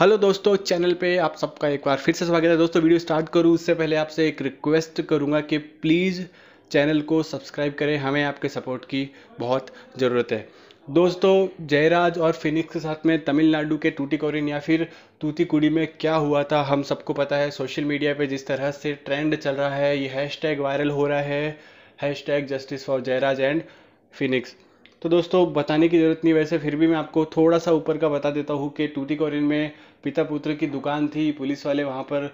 hello दोस्तों channel पे आप सबका एक बार फिर से स्वागत है दोस्तों वीडियो स्टार्ट करूँ उससे पहले आपसे एक रिक्वेस्ट करूँगा कि प्लीज़ चैनल को सब्सक्राइब करें हमें आपके सपोर्ट की बहुत ज़रूरत है दोस्तों जयराज और फिनिक्स के साथ में तमिलनाडु के कोरिन या फिर तूतीकुड़ी में क्या हुआ था हम सबको पता है सोशल मीडिया पर जिस तरह से ट्रेंड चल रहा है ये हैश वायरल हो रहा है hash justice for Jayaraj and Fenix तो दोस्तों बताने की ज़रूरत नहीं वैसे फिर भी मैं आपको थोड़ा सा ऊपर का बता देता हूँ कि टूटी कॉरिन में पिता पुत्र की दुकान थी पुलिस वाले वहाँ पर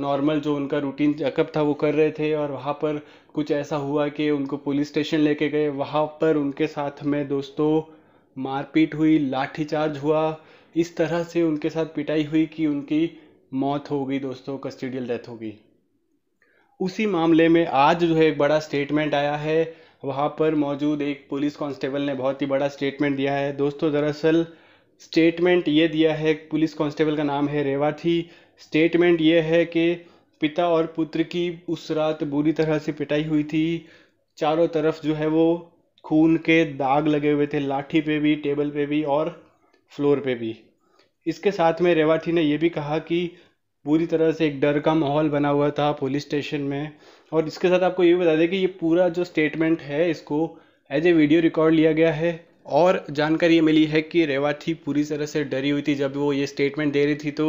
नॉर्मल जो उनका रूटीन चेकअप था वो कर रहे थे और वहाँ पर कुछ ऐसा हुआ कि उनको पुलिस स्टेशन लेके गए वहाँ पर उनके साथ में दोस्तों मारपीट हुई लाठीचार्ज हुआ इस तरह से उनके साथ पिटाई हुई कि उनकी मौत हो गई दोस्तों कस्टडियल डेथ हो गई उसी मामले में आज जो है एक बड़ा स्टेटमेंट आया है वहाँ पर मौजूद एक पुलिस कांस्टेबल ने बहुत ही बड़ा स्टेटमेंट दिया है दोस्तों दरअसल स्टेटमेंट ये दिया है पुलिस कांस्टेबल का नाम है रेवाथी स्टेटमेंट ये है कि पिता और पुत्र की उस रात बुरी तरह से पिटाई हुई थी चारों तरफ जो है वो खून के दाग लगे हुए थे लाठी पे भी टेबल पे भी और फ्लोर पे भी इसके साथ में रेवाथी ने यह भी कहा कि पूरी तरह से एक डर का माहौल बना हुआ था पुलिस स्टेशन में और इसके साथ आपको ये भी बता दें कि ये पूरा जो स्टेटमेंट है इसको एज ए वीडियो रिकॉर्ड लिया गया है और जानकारी ये मिली है कि रेवाथी पूरी तरह से डरी हुई थी जब वो ये स्टेटमेंट दे रही थी तो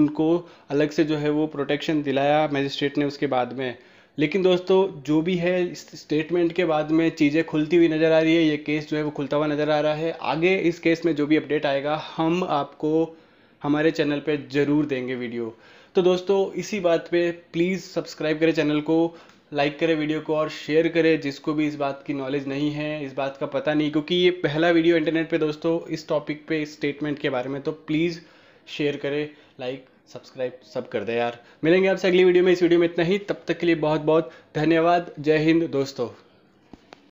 उनको अलग से जो है वो प्रोटेक्शन दिलाया मजिस्ट्रेट ने उसके बाद में लेकिन दोस्तों जो भी है इस स्टेटमेंट के बाद में चीज़ें खुलती हुई नज़र आ रही है ये केस जो है वो खुलता हुआ नज़र आ रहा है आगे इस केस में जो भी अपडेट आएगा हम आपको हमारे चैनल पे ज़रूर देंगे वीडियो तो दोस्तों इसी बात पे प्लीज़ सब्सक्राइब करें चैनल को लाइक करें वीडियो को और शेयर करें जिसको भी इस बात की नॉलेज नहीं है इस बात का पता नहीं क्योंकि ये पहला वीडियो इंटरनेट पे दोस्तों इस टॉपिक पे इस स्टेटमेंट के बारे में तो प्लीज़ शेयर करें लाइक सब्सक्राइब सब कर दे यार मिलेंगे आपसे अगली वीडियो में इस वीडियो में इतना ही तब तक के लिए बहुत बहुत धन्यवाद जय हिंद दोस्तों